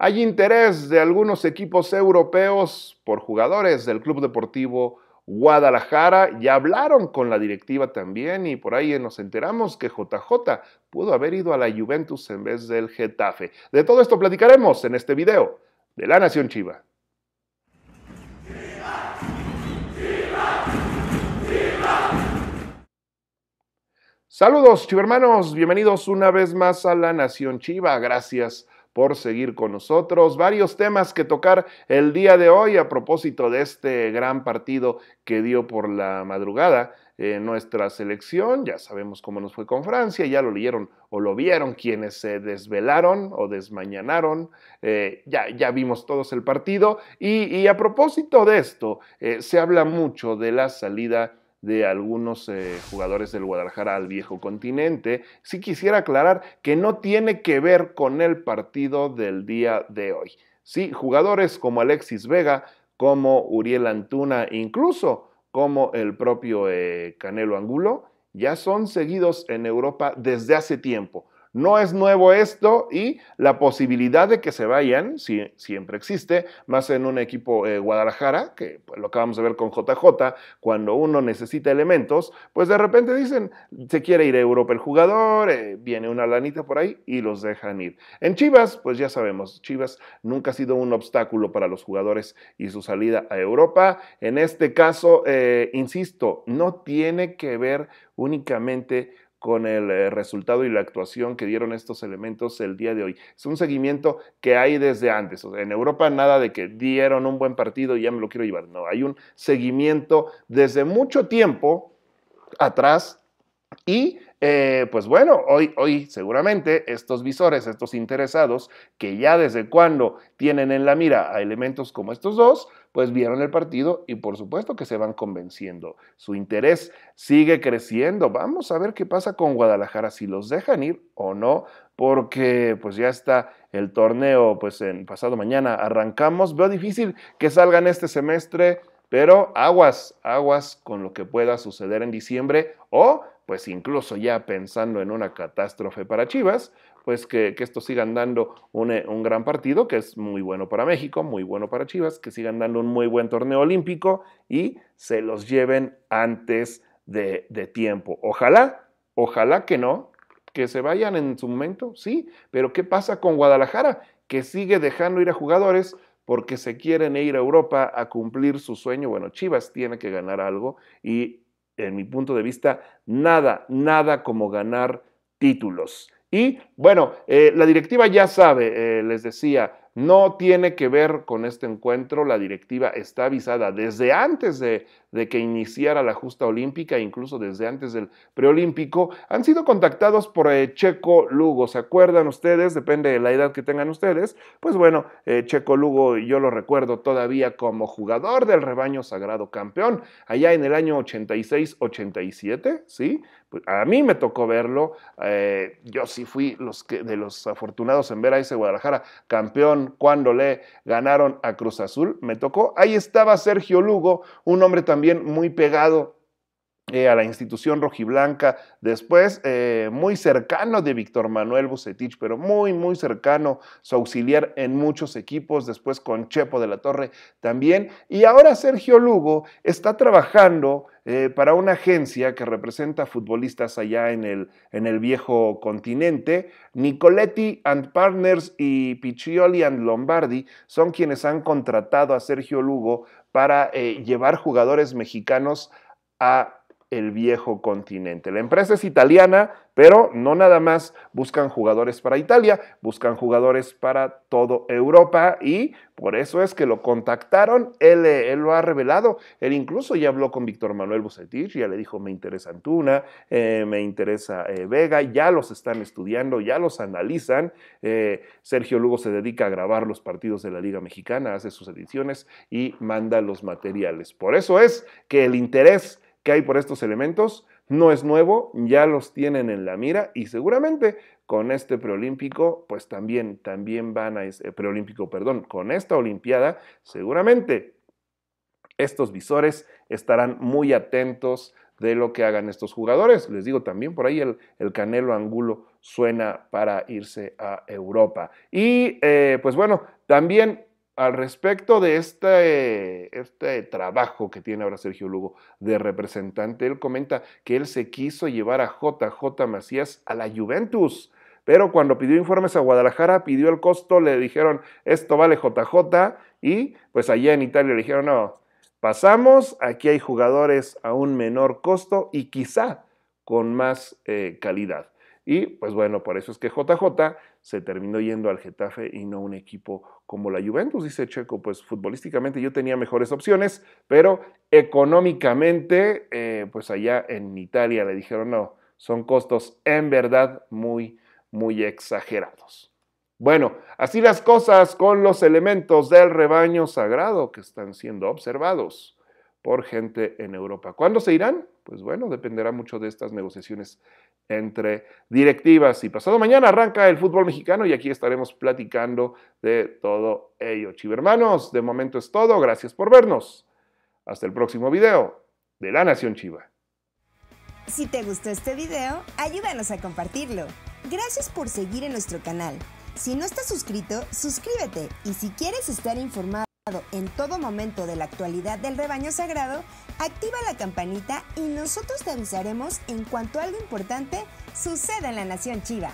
Hay interés de algunos equipos europeos por jugadores del Club Deportivo Guadalajara. Ya hablaron con la directiva también y por ahí nos enteramos que JJ pudo haber ido a la Juventus en vez del Getafe. De todo esto platicaremos en este video de La Nación Chiva. Saludos, Hermanos. Bienvenidos una vez más a La Nación Chiva. Gracias por seguir con nosotros. Varios temas que tocar el día de hoy a propósito de este gran partido que dio por la madrugada nuestra selección. Ya sabemos cómo nos fue con Francia, ya lo leyeron o lo vieron quienes se desvelaron o desmañanaron. Eh, ya, ya, vimos todos el partido. Y, a propósito de esto, eh, se habla mucho de la salida de algunos eh, jugadores del Guadalajara al viejo continente. Sí quisiera aclarar que no tiene que ver con el partido del día de hoy. Sí, jugadores como Alexis Vega, como Uriel Antuna, incluso como el propio eh, Canelo Angulo, ya son seguidos en Europa desde hace tiempo. No es nuevo esto y la posibilidad de que se vayan si, siempre existe, más en un equipo eh, Guadalajara, que pues, lo acabamos de ver con JJ, cuando uno necesita elementos, pues de repente dicen, se quiere ir a Europa el jugador, eh, viene una lanita por ahí y los dejan ir. En Chivas, pues ya sabemos, Chivas nunca ha sido un obstáculo para los jugadores y su salida a Europa. En este caso, eh, insisto, no tiene que ver únicamente con el eh, resultado y la actuación que dieron estos elementos el día de hoy. Es un seguimiento que hay desde antes. en Europa nada de que dieron un buen partido y ya me lo quiero llevar. No, hay un seguimiento desde mucho tiempo atrás y eh, pues bueno, hoy, hoy seguramente estos visores, estos interesados que ya desde cuando tienen en la mira a elementos como estos dos, pues vieron el partido y por supuesto que se van convenciendo. Su interés sigue creciendo. Vamos a ver qué pasa con Guadalajara, si los dejan ir o no, porque pues ya está el torneo, pues en pasado mañana arrancamos. Veo difícil que salgan este semestre, pero aguas, aguas con lo que pueda suceder en diciembre o pues incluso ya pensando en una catástrofe para Chivas, pues que, esto estos sigan dando eh, un, gran partido, que es muy bueno para México, muy bueno para Chivas, que sigan dando un muy buen torneo olímpico y se los lleven antes de tiempo. Ojalá, ojalá que no, que se vayan en su momento, sí, pero ¿qué pasa con Guadalajara? Que sigue dejando ir a jugadores porque se quieren ir a Europa a cumplir su sueño. Bueno, Chivas tiene que ganar algo y en mi punto de vista, nada, nada como ganar títulos. Y bueno, eh, la directiva ya sabe, eh, les decía, no tiene que ver con este encuentro, la directiva está avisada desde antes de, de que iniciara la justa olímpica, incluso desde antes del preolímpico, han sido contactados por eh, Checo Lugo. ¿Se acuerdan ustedes? Depende de la edad que tengan ustedes. Pues bueno, eh, Checo Lugo yo lo recuerdo todavía como jugador del rebaño sagrado campeón, allá en el año 86-87, ¿sí? Pues, a mí me tocó verlo. Eh, yo sí fui los que, de los afortunados en ver a ese Guadalajara campeón cuando le ganaron a Cruz Azul. Me tocó. Ahí estaba Sergio Lugo, un hombre también también muy pegado eh, a la institución rojiblanca, después eh, muy cercano de Víctor Manuel Bucetich, pero muy, muy cercano, su auxiliar en muchos equipos, después con Chepo de la Torre también, y ahora Sergio Lugo está trabajando eh, para una agencia que representa futbolistas allá en el, en el viejo continente. Nicoletti and Partners y Piccioli and Lombardi son quienes han contratado a Sergio Lugo para llevar jugadores mexicanos a el viejo continente. La empresa es italiana, pero no nada más buscan jugadores para Italia, buscan jugadores para toda Europa y por eso es que lo contactaron, él, él, lo ha revelado, él incluso ya habló con Víctor Manuel Bucetich, ya le dijo me interesa Antuna, eh, me interesa eh, Vega, ya los están estudiando, ya los analizan, eh, Sergio Lugo se dedica a grabar los partidos de la Liga Mexicana, hace sus ediciones y manda los materiales. Por eso es que el interés hay por estos elementos. No es nuevo, ya los tienen en la mira y seguramente con este preolímpico, pues también, también van a, ese eh, preolímpico, perdón, con esta Olimpiada, seguramente estos visores estarán muy atentos de lo que hagan estos jugadores. Les digo también por ahí el, el Canelo Angulo suena para irse a Europa. Y eh, pues bueno, también al respecto de este, este, trabajo que tiene ahora Sergio Lugo de representante, él comenta que él se quiso llevar a JJ Macías a la Juventus, pero cuando pidió informes a Guadalajara, pidió el costo, le dijeron, esto vale JJ, y pues allá en Italia le dijeron, no, pasamos, aquí hay jugadores a un menor costo y quizá con más eh, calidad. Y pues bueno, por eso es que JJ se terminó yendo al Getafe y no un equipo como la Juventus, dice Checo, pues futbolísticamente yo tenía mejores opciones, pero económicamente, eh, pues allá en Italia le dijeron, no, son costos en verdad muy, muy exagerados. Bueno, así las cosas con los elementos del rebaño sagrado que están siendo observados por gente en Europa. ¿Cuándo se irán? Pues bueno, dependerá mucho de estas negociaciones entre directivas. Y pasado mañana arranca el fútbol mexicano y aquí estaremos platicando de todo ello. Chivermanos, de momento es todo. Gracias por vernos. Hasta el próximo video de La Nación Chiva. Si te gustó este video, ayúdanos a compartirlo. Gracias por seguir en nuestro canal. Si no estás suscrito, suscríbete y si quieres estar informado, en todo momento de la actualidad del rebaño sagrado, activa la campanita y nosotros te avisaremos en cuanto algo importante suceda en la Nación Chiva.